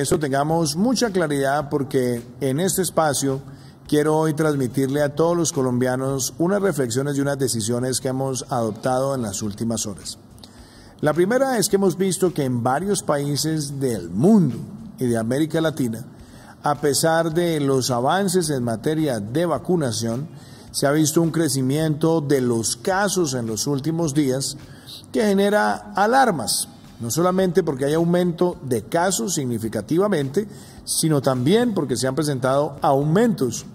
eso tengamos mucha claridad porque en este espacio quiero hoy transmitirle a todos los colombianos unas reflexiones y unas decisiones que hemos adoptado en las últimas horas. La primera es que hemos visto que en varios países del mundo y de América Latina, a pesar de los avances en materia de vacunación, se ha visto un crecimiento de los casos en los últimos días que genera alarmas no solamente porque hay aumento de casos significativamente, sino también porque se han presentado aumentos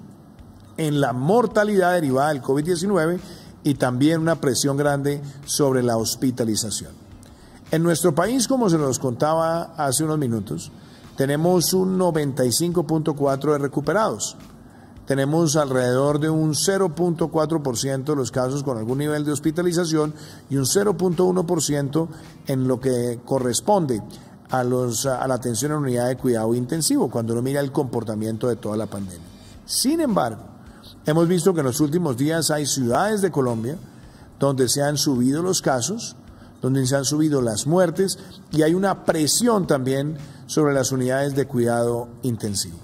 en la mortalidad derivada del COVID-19 y también una presión grande sobre la hospitalización. En nuestro país, como se nos contaba hace unos minutos, tenemos un 95.4 de recuperados, tenemos alrededor de un 0.4% de los casos con algún nivel de hospitalización y un 0.1% en lo que corresponde a, los, a la atención en unidad de cuidado intensivo, cuando uno mira el comportamiento de toda la pandemia. Sin embargo, hemos visto que en los últimos días hay ciudades de Colombia donde se han subido los casos, donde se han subido las muertes y hay una presión también sobre las unidades de cuidado intensivo.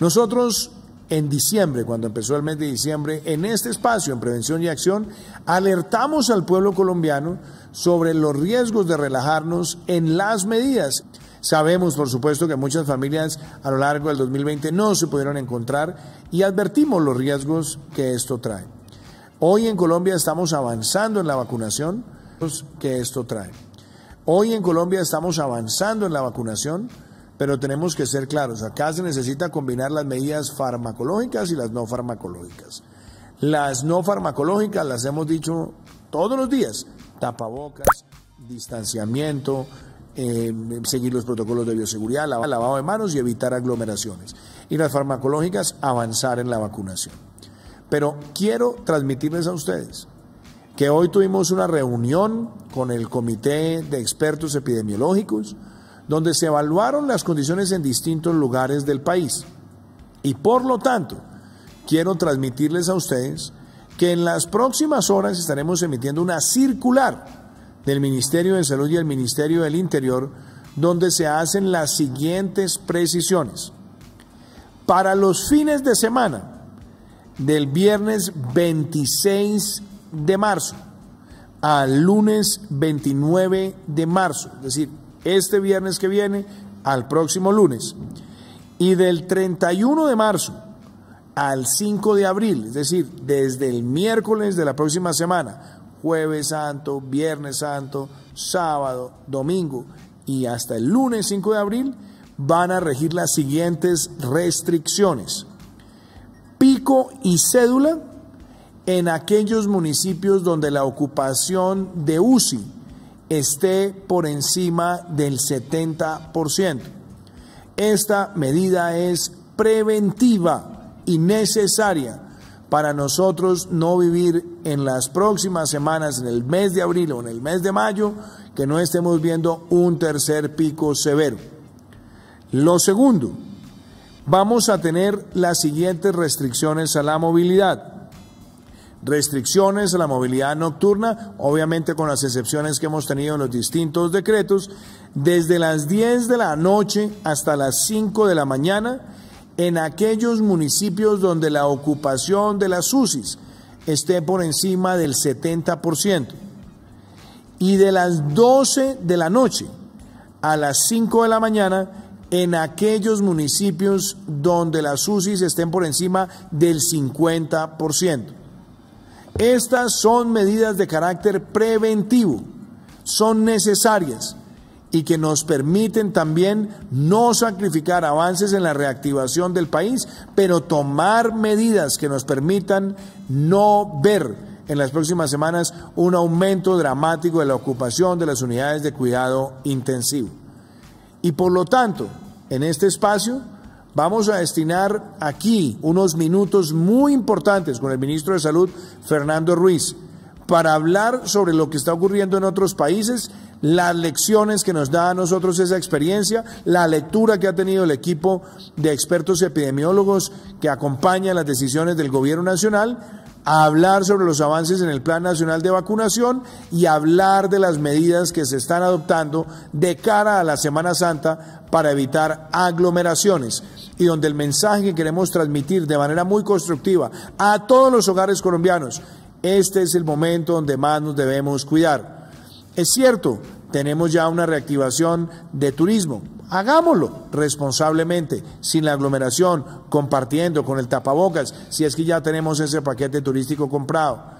Nosotros en diciembre, cuando empezó el mes de diciembre, en este espacio, en Prevención y Acción, alertamos al pueblo colombiano sobre los riesgos de relajarnos en las medidas. Sabemos, por supuesto, que muchas familias a lo largo del 2020 no se pudieron encontrar y advertimos los riesgos que esto trae. Hoy en Colombia estamos avanzando en la vacunación Hoy en Colombia estamos avanzando en la vacunación pero tenemos que ser claros, acá se necesita combinar las medidas farmacológicas y las no farmacológicas. Las no farmacológicas las hemos dicho todos los días, tapabocas, distanciamiento, eh, seguir los protocolos de bioseguridad, lavado de manos y evitar aglomeraciones. Y las farmacológicas, avanzar en la vacunación. Pero quiero transmitirles a ustedes que hoy tuvimos una reunión con el Comité de Expertos Epidemiológicos, donde se evaluaron las condiciones en distintos lugares del país. Y por lo tanto, quiero transmitirles a ustedes que en las próximas horas estaremos emitiendo una circular del Ministerio de Salud y el Ministerio del Interior, donde se hacen las siguientes precisiones. Para los fines de semana del viernes 26 de marzo al lunes 29 de marzo, es decir, este viernes que viene al próximo lunes. Y del 31 de marzo al 5 de abril, es decir, desde el miércoles de la próxima semana, jueves santo, viernes santo, sábado, domingo y hasta el lunes 5 de abril, van a regir las siguientes restricciones. Pico y cédula en aquellos municipios donde la ocupación de UCI esté por encima del 70%. Esta medida es preventiva y necesaria para nosotros no vivir en las próximas semanas, en el mes de abril o en el mes de mayo, que no estemos viendo un tercer pico severo. Lo segundo, vamos a tener las siguientes restricciones a la movilidad restricciones a la movilidad nocturna, obviamente con las excepciones que hemos tenido en los distintos decretos, desde las 10 de la noche hasta las 5 de la mañana en aquellos municipios donde la ocupación de las UCIs esté por encima del 70%. Y de las 12 de la noche a las 5 de la mañana en aquellos municipios donde las UCIs estén por encima del 50%. Estas son medidas de carácter preventivo, son necesarias y que nos permiten también no sacrificar avances en la reactivación del país, pero tomar medidas que nos permitan no ver en las próximas semanas un aumento dramático de la ocupación de las unidades de cuidado intensivo. Y por lo tanto, en este espacio Vamos a destinar aquí unos minutos muy importantes con el ministro de Salud, Fernando Ruiz, para hablar sobre lo que está ocurriendo en otros países, las lecciones que nos da a nosotros esa experiencia, la lectura que ha tenido el equipo de expertos epidemiólogos que acompaña las decisiones del gobierno nacional a hablar sobre los avances en el Plan Nacional de Vacunación y hablar de las medidas que se están adoptando de cara a la Semana Santa para evitar aglomeraciones y donde el mensaje que queremos transmitir de manera muy constructiva a todos los hogares colombianos, este es el momento donde más nos debemos cuidar. Es cierto, tenemos ya una reactivación de turismo. Hagámoslo responsablemente, sin la aglomeración, compartiendo con el tapabocas, si es que ya tenemos ese paquete turístico comprado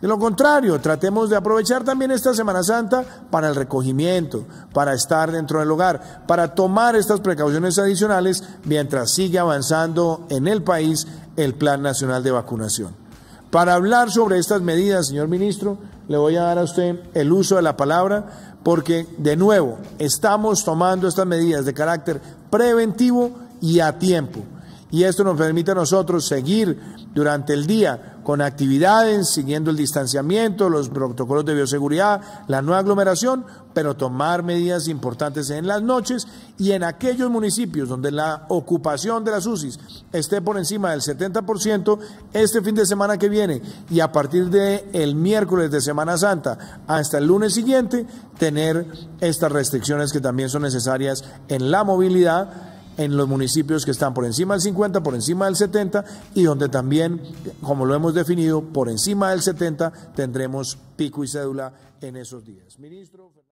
de lo contrario, tratemos de aprovechar también esta Semana Santa para el recogimiento, para estar dentro del hogar, para tomar estas precauciones adicionales mientras sigue avanzando en el país el Plan Nacional de Vacunación. Para hablar sobre estas medidas, señor ministro, le voy a dar a usted el uso de la palabra porque, de nuevo, estamos tomando estas medidas de carácter preventivo y a tiempo y esto nos permite a nosotros seguir durante el día con actividades, siguiendo el distanciamiento, los protocolos de bioseguridad, la no aglomeración, pero tomar medidas importantes en las noches y en aquellos municipios donde la ocupación de las UCIs esté por encima del 70% este fin de semana que viene y a partir de el miércoles de Semana Santa hasta el lunes siguiente tener estas restricciones que también son necesarias en la movilidad en los municipios que están por encima del 50, por encima del 70 y donde también, como lo hemos definido, por encima del 70 tendremos pico y cédula en esos días.